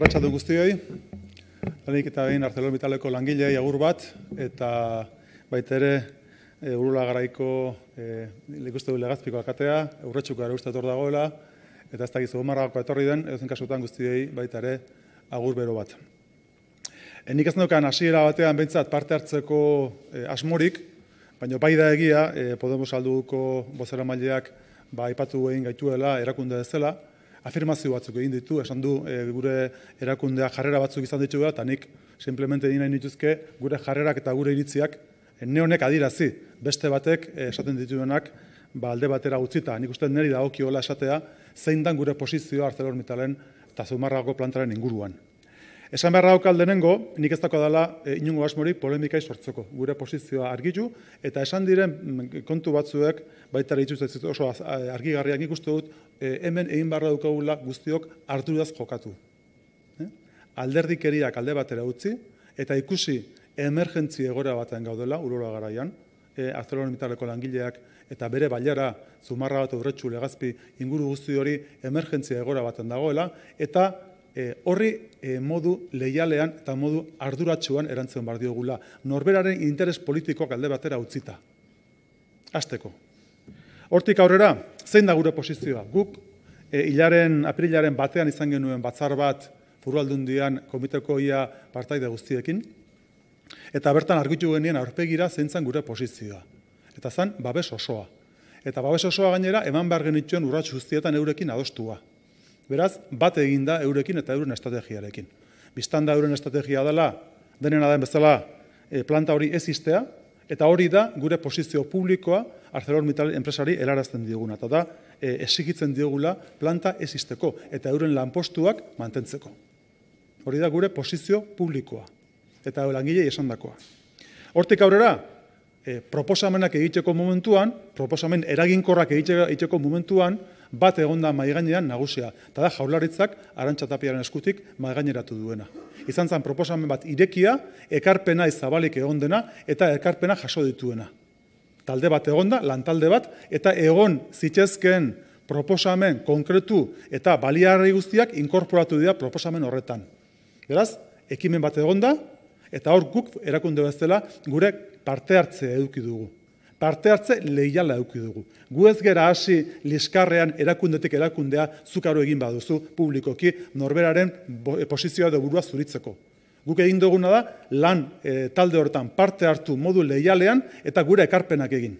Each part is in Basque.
Arratxatu guztioi, lanik eta behin Arcelor langilei agur bat, eta baita ere eh, urula garaiko e, eh, likustu legazpiko alkatea, urretxuko ere uste dagoela, eta ez dakizu gomarrako etorri den, edo kasutan guztiei baita ere agur bero bat. E, ez hasiera batean behintzat parte hartzeko asmorik, baina bai da egia Podemos alduko bozera maileak ba, egin gaituela erakunde dezela, afirmazio batzuk egin ditu, esan du eh, gure erakundea jarrera batzuk izan ditugu eta nik simplemente dina gure jarrerak eta gure iritziak eh, ne honek adirazi, beste batek eh, esaten dituenak ba, alde batera utzita, nik uste neri da hola esatea, zein dan gure posizioa arzelor mitalen eta zumarrako plantaren inguruan. Esan behar hauk aldenengo, nik ez dako dela eh, inungo asmorik polemika sortzeko. Gure pozizioa argitu, eta esan diren mm, kontu batzuek, baita ere itzuz oso eh, argigarriak ikustu dut, eh, hemen egin barra dukagula guztiok arduraz jokatu. E? Alderdikeriak alde batera utzi, eta ikusi emergentzi egora baten gaudela, urola garaian, mitarleko langileak eta bere bailara, zumarra bat urretxu legazpi inguru guzti hori emergentzia egora baten dagoela, eta Eh, horri eh, modu leialean eta modu arduratsuan erantzen bar diogula. Norberaren interes politikoak alde batera utzita. Azteko. Hortik aurrera, zein da gure pozizioa? Guk, eh, hilaren, aprilaren batean izan genuen batzar bat, furu aldun dian komiteko partai da guztiekin, eta bertan argutu genien aurpegira zein gure pozizioa. Eta zan, babes osoa. Eta babes osoa gainera, eman behar genituen urratxu guztietan eurekin adostua. Beraz, bat egin da eurekin eta euren estrategiarekin. Biztan da euren estrategia dela, denen adan bezala e, planta hori ez iztea, eta hori da gure posizio publikoa ArcelorMittal enpresari elarazten diguna. Eta da, esikitzen digula planta ez izteko eta euren lanpostuak mantentzeko. Hori da gure posizio publikoa eta langilei esan dakoa. Hortik aurrera, e, proposamenak egiteko momentuan, proposamen eraginkorrak egiteko momentuan, bat egonda maigaineran nagusia, eta da jaularitzak arantxatapiaren eskutik maigaineratu duena. Izan zen proposamen bat irekia, ekarpena izabalik egon dena, eta ekarpena jaso dituena. Talde bat egonda, lantalde bat, eta egon zitzezken proposamen konkretu eta baliarri guztiak inkorporatu dira proposamen horretan. Beraz, ekimen bat egonda, eta hor guk erakunde bezala gure parte hartzea eduki dugu parte hartze lehiala duk dugu. Gu ez gara hasi liskarrean erakundetik erakundea zukaro egin baduzu publikoki norberaren eh, posizioa da burua zuritzeko. Guk egin duguna da lan eh, talde hortan parte hartu modu lehialean eta gure ekarpenak egin.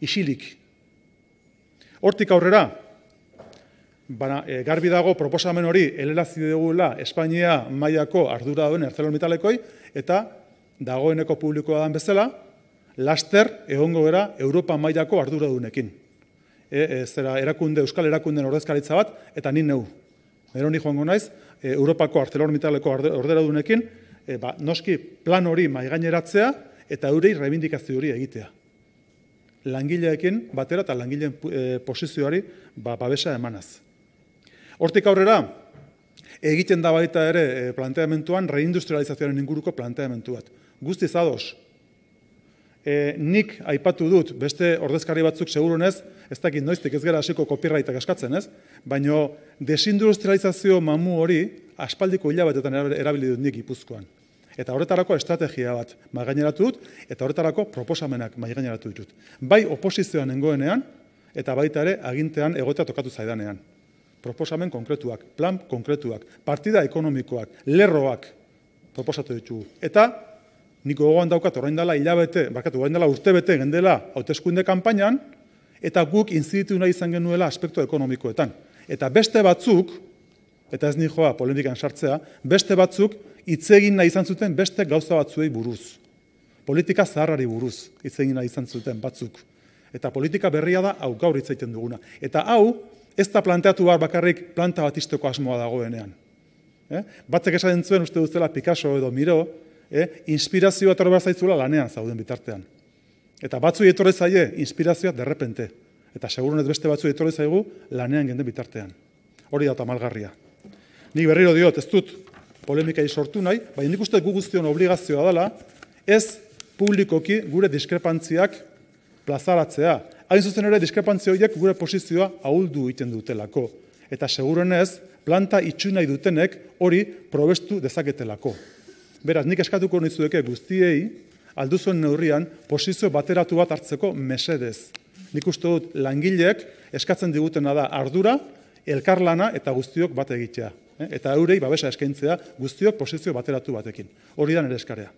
Isilik. Hortik aurrera, bana, eh, garbi dago proposamen hori elelazio dugula Espainia mailako ardura duen erzelor eta dagoeneko publikoa dan bezala, laster egongo Europa mailako arduradunekin. E, e, zera erakunde euskal erakunden ordezkaritza bat eta ni neu. Nero ni joango naiz e, Europako ArcelorMittaleko ordeladunekin, e, ba, noski plan hori mai gaineratzea eta eurei reivindikazio hori egitea. Langileekin batera eta langileen e, posizioari ba, babesa emanaz. Hortik aurrera, egiten da baita ere e, planteamentuan reindustrializazioaren inguruko planteamentu bat. Guzti ados, E, nik aipatu dut beste ordezkari batzuk segurunez, ez dakit noiztik ez gara hasiko kopirraitak askatzen, ez? Baino desindustrializazio mamu hori aspaldiko hilabetetan erabili dut nik Gipuzkoan. Eta horretarako estrategia bat magaineratu dut eta horretarako proposamenak magaineratu ditut. Bai oposizioan engoenean eta baita ere agintean egotea tokatu zaidanean. Proposamen konkretuak, plan konkretuak, partida ekonomikoak, lerroak proposatu ditugu. Eta Nik gogoan daukat orain dela hilabete, barkatu orain dela urte bete gendela hautezkunde kanpainan eta guk inziditu nahi izan genuela aspektu ekonomikoetan. Eta beste batzuk, eta ez nik joa polemikan sartzea, beste batzuk hitz egin nahi izan zuten beste gauza batzuei buruz. Politika zaharrari buruz hitz egin nahi izan zuten batzuk. Eta politika berria da hau gaur hitz egiten duguna. Eta hau ez da planteatu behar bakarrik planta bat izteko asmoa dagoenean. Eh? Batzek esaten zuen uste dut zela Picasso edo Miro, eh? inspirazioa etorri bat zaizula lanean zauden bitartean. Eta batzu etorri zaie, inspirazioa derrepente. Eta segurunez beste batzu etorri zaigu lanean gende bitartean. Hori da tamalgarria. Nik berriro diot, ez dut polemika sortu nahi, baina nik uste gu guztion obligazioa dela, ez publikoki gure diskrepantziak plazaratzea. Hain zuzen ere diskrepantzio horiek gure posizioa ahuldu egiten dutelako. Eta segurenez, planta itxu nahi dutenek hori probestu dezaketelako. Beraz, nik eskatuko nizueke guztiei, alduzuen neurrian, posizio bateratu bat hartzeko mesedez. Nik uste dut langileek eskatzen digutena da ardura, elkarlana eta guztiok bat egitea. Eh? Eta eurei babesa eskaintzea guztiok posizio bateratu batekin. Hori da nire eskarea.